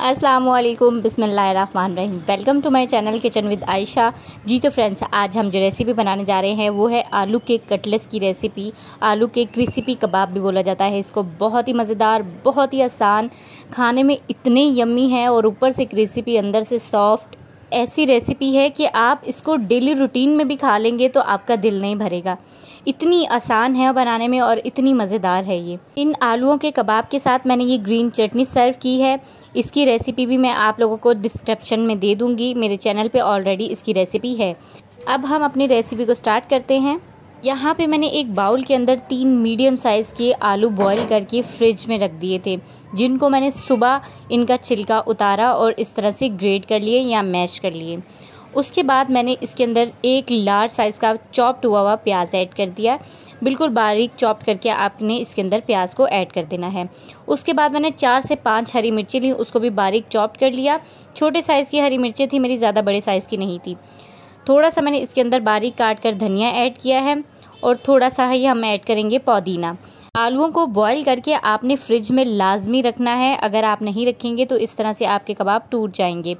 रहमान रहीम welcome to my channel kitchen with Ayesha ji तो friends आज हम जो रेसिपी बनाने जा रहे हैं वो है आलू के कटलेस की रेसिपी आलू के क्रिसिपी कबाब भी बोला जाता है इसको बहुत ही मज़ेदार बहुत ही आसान खाने में इतने यम्मी है और ऊपर से क्रिसिपी अंदर से सॉफ्ट ऐसी रेसिपी है कि आप इसको डेली रूटीन में भी खा लेंगे तो आपका दिल नहीं भरेगा इतनी आसान है बनाने में और इतनी मज़ेदार है ये इन आलूओं के कबाब के साथ मैंने ये ग्रीन चटनी सर्व की है इसकी रेसिपी भी मैं आप लोगों को डिस्क्रिप्शन में दे दूँगी मेरे चैनल पर ऑलरेडी इसकी रेसिपी है अब हम अपनी रेसिपी को स्टार्ट करते हैं यहाँ पे मैंने एक बाउल के अंदर तीन मीडियम साइज़ के आलू बॉईल करके फ्रिज में रख दिए थे जिनको मैंने सुबह इनका छिलका उतारा और इस तरह से ग्रेट कर लिए या मैश कर लिए उसके बाद मैंने इसके अंदर एक लार्ज साइज़ का चॉप्ड हुआ हुआ प्याज ऐड कर दिया बिल्कुल बारीक चॉप करके आपने इसके अंदर प्याज को ऐड कर देना है उसके बाद मैंने चार से पाँच हरी मिर्ची ली उसको भी बारीक चॉप कर लिया छोटे साइज़ की हरी मिर्चें थी मेरी ज़्यादा बड़े साइज़ की नहीं थी थोड़ा सा मैंने इसके अंदर बारीक काट कर धनिया ऐड किया है और थोड़ा सा ही हम ऐड करेंगे पुदीना आलूओं को बॉईल करके आपने फ्रिज में लाजमी रखना है अगर आप नहीं रखेंगे तो इस तरह से आपके कबाब टूट जाएंगे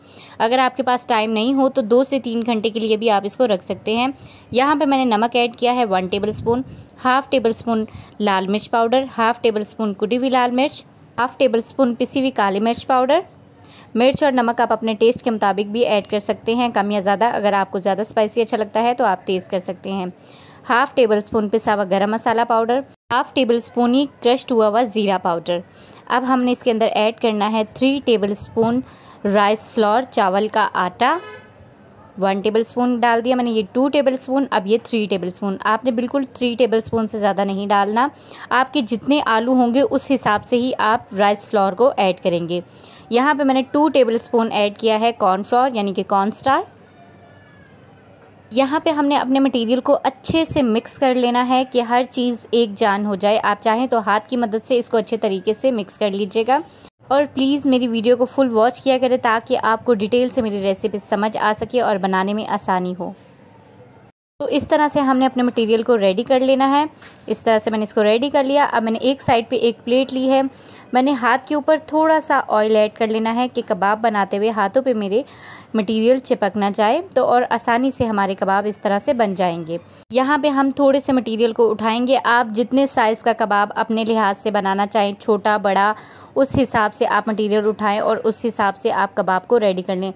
अगर आपके पास टाइम नहीं हो तो दो से तीन घंटे के लिए भी आप इसको रख सकते हैं यहाँ पे मैंने नमक ऐड किया है one tablespoon half tablespoon लाल मिर्च पाउडर हाफ टेबल स्पून कुटी हुई लाल मिर्च हाफ टेबल स्पून पिसी हुई काली मिर्च पाउडर मिर्च और नमक आप अपने टेस्ट के मुताबिक भी ऐड कर सकते हैं कम या ज़्यादा अगर आपको ज़्यादा स्पाइसी अच्छा लगता है तो आप तेज़ कर सकते हैं हाफ टेबल स्पून पिसा हुआ गर्म मसाला पाउडर हाफ टेबल स्पून ही क्रश्ड हुआ हुआ ज़ीरा पाउडर अब हमने इसके अंदर ऐड करना है three tablespoon rice flour चावल का आटा वन टेबल स्पून डाल दिया मैंने ये टू टेबल स्पून अब ये थ्री टेबल स्पून आपने बिल्कुल थ्री टेबल स्पून से ज़्यादा नहीं डालना आपके जितने आलू होंगे उस हिसाब से ही आप राइस फ्लोर को ऐड करेंगे यहाँ पे मैंने टू टेबल स्पून ऐड किया है कॉर्नफ्लोर यानी कि कॉर्न स्टार यहाँ पे हमने अपने मटेरियल को अच्छे से मिक्स कर लेना है कि हर चीज़ एक जान हो जाए आप चाहें तो हाथ की मदद से इसको अच्छे तरीके से मिक्स कर लीजिएगा और प्लीज़ मेरी वीडियो को फुल वॉच किया करें ताकि आपको डिटेल से मेरी रेसिपी समझ आ सके और बनाने में आसानी हो तो इस तरह से हमने अपने मटेरियल को रेडी कर लेना है इस तरह से मैंने इसको रेडी कर लिया अब मैंने एक साइड पे एक प्लेट ली है मैंने हाथ के ऊपर थोड़ा सा ऑयल ऐड कर लेना है कि कबाब बनाते हुए हाथों पे मेरे मटेरियल चिपक ना जाए तो और आसानी से हमारे कबाब इस तरह से बन जाएंगे यहाँ पे हम थोड़े से मटेरियल को उठाएंगे आप जितने साइज़ का कबाब अपने लिहाज से बनाना चाहें छोटा बड़ा उस हिसाब से आप मटीरियल उठाएँ और उस हिसाब से आप कबाब को रेडी कर लें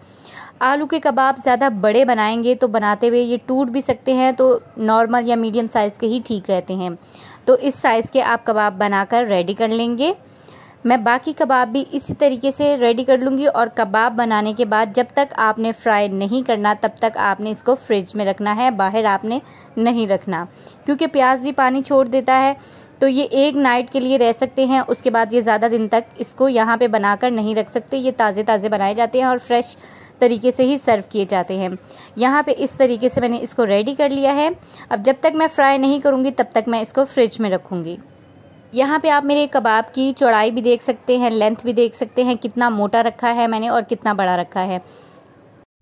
आलू के कबाब ज़्यादा बड़े बनाएंगे तो बनाते हुए ये टूट भी सकते हैं तो नॉर्मल या मीडियम साइज़ के ही ठीक रहते हैं तो इस साइज़ के आप कबाब बनाकर रेडी कर लेंगे मैं बाकी कबाब भी इसी तरीके से रेडी कर लूँगी और कबाब बनाने के बाद जब तक आपने फ्राई नहीं करना तब तक आपने इसको फ्रिज में रखना है बाहर आपने नहीं रखना क्योंकि प्याज भी पानी छोड़ देता है तो ये एक नाइट के लिए रह सकते हैं उसके बाद ये ज़्यादा दिन तक इसको यहाँ पे बनाकर नहीं रख सकते ये ताज़े ताज़े बनाए जाते हैं और फ्रेश तरीके से ही सर्व किए जाते हैं यहाँ पे इस तरीके से मैंने इसको रेडी कर लिया है अब जब तक मैं फ्राई नहीं करूँगी तब तक मैं इसको फ्रिज में रखूँगी यहाँ पे आप मेरे कबाब की चौड़ाई भी देख सकते हैं लेंथ भी देख सकते हैं कितना मोटा रखा है मैंने और कितना बड़ा रखा है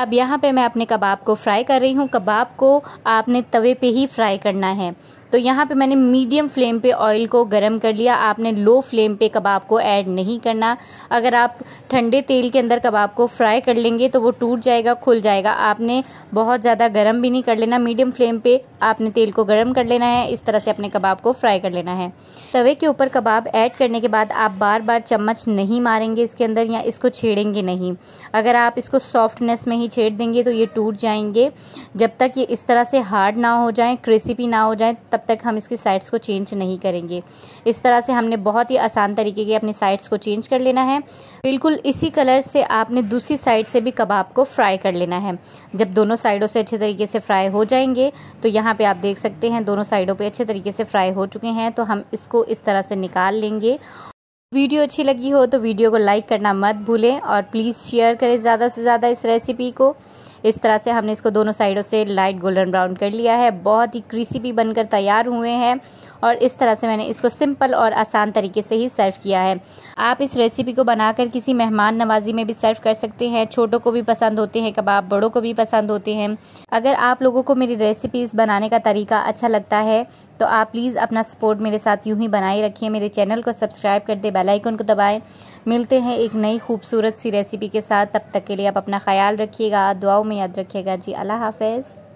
अब यहाँ पे मैं अपने कबाब को फ्राई कर रही हूँ कबाब को आपने तवे पे ही फ्राई करना है तो यहाँ पे मैंने मीडियम फ्लेम पे ऑयल को गर्म कर लिया आपने लो फ्लेम पे कबाब को ऐड नहीं करना अगर आप ठंडे तेल के अंदर कबाब को फ्राई कर लेंगे तो वो टूट जाएगा खुल जाएगा आपने बहुत ज़्यादा गर्म भी नहीं कर लेना मीडियम फ्लेम पे आपने तेल को गर्म कर लेना है इस तरह से अपने कबाब को फ्राई कर लेना है तवे के ऊपर कबाब ऐड करने के बाद आप बार बार चम्मच नहीं मारेंगे इसके अंदर या इसको छेड़ेंगे नहीं अगर आप इसको सॉफ्टनेस में ही छेड़ देंगे तो ये टूट जाएंगे जब तक ये इस तरह से हार्ड ना हो जाए क्रिसिपी ना हो जाए तब तब तक हम इसकी साइड्स को चेंज नहीं करेंगे इस तरह से हमने बहुत ही आसान तरीके की अपनी साइड्स को चेंज कर लेना है बिल्कुल इसी कलर से आपने दूसरी साइड से भी कबाब को फ्राई कर लेना है जब दोनों साइडों से अच्छे तरीके से फ्राई हो जाएंगे तो यहाँ पर आप देख सकते हैं दोनों साइडों पर अच्छे तरीके से फ्राई हो चुके हैं तो हम इसको इस तरह से निकाल लेंगे वीडियो अच्छी लगी हो तो वीडियो को लाइक करना मत भूलें और प्लीज़ शेयर करें ज़्यादा से ज़्यादा इस रेसिपी को इस तरह से हमने इसको दोनों साइडों से लाइट गोल्डन ब्राउन कर लिया है बहुत ही भी बनकर तैयार हुए हैं और इस तरह से मैंने इसको सिंपल और आसान तरीके से ही सर्व किया है आप इस रेसिपी को बनाकर किसी मेहमान नवाजी में भी सर्व कर सकते हैं छोटों को भी पसंद होते हैं कबाब बड़ों को भी पसंद होते हैं अगर आप लोगों को मेरी रेसिपीज़ बनाने का तरीका अच्छा लगता है तो आप प्लीज़ अपना सपोर्ट मेरे साथ यूं ही बनाए रखिए मेरे चैनल को सब्सक्राइब कर दें बेलाइकन आइकन को दबाएं मिलते हैं एक नई खूबसूरत सी रेसिपी के साथ तब तक के लिए आप अपना ख्याल रखिएगा दुआओं में याद रखिएगा जी अल्लाह हाफ़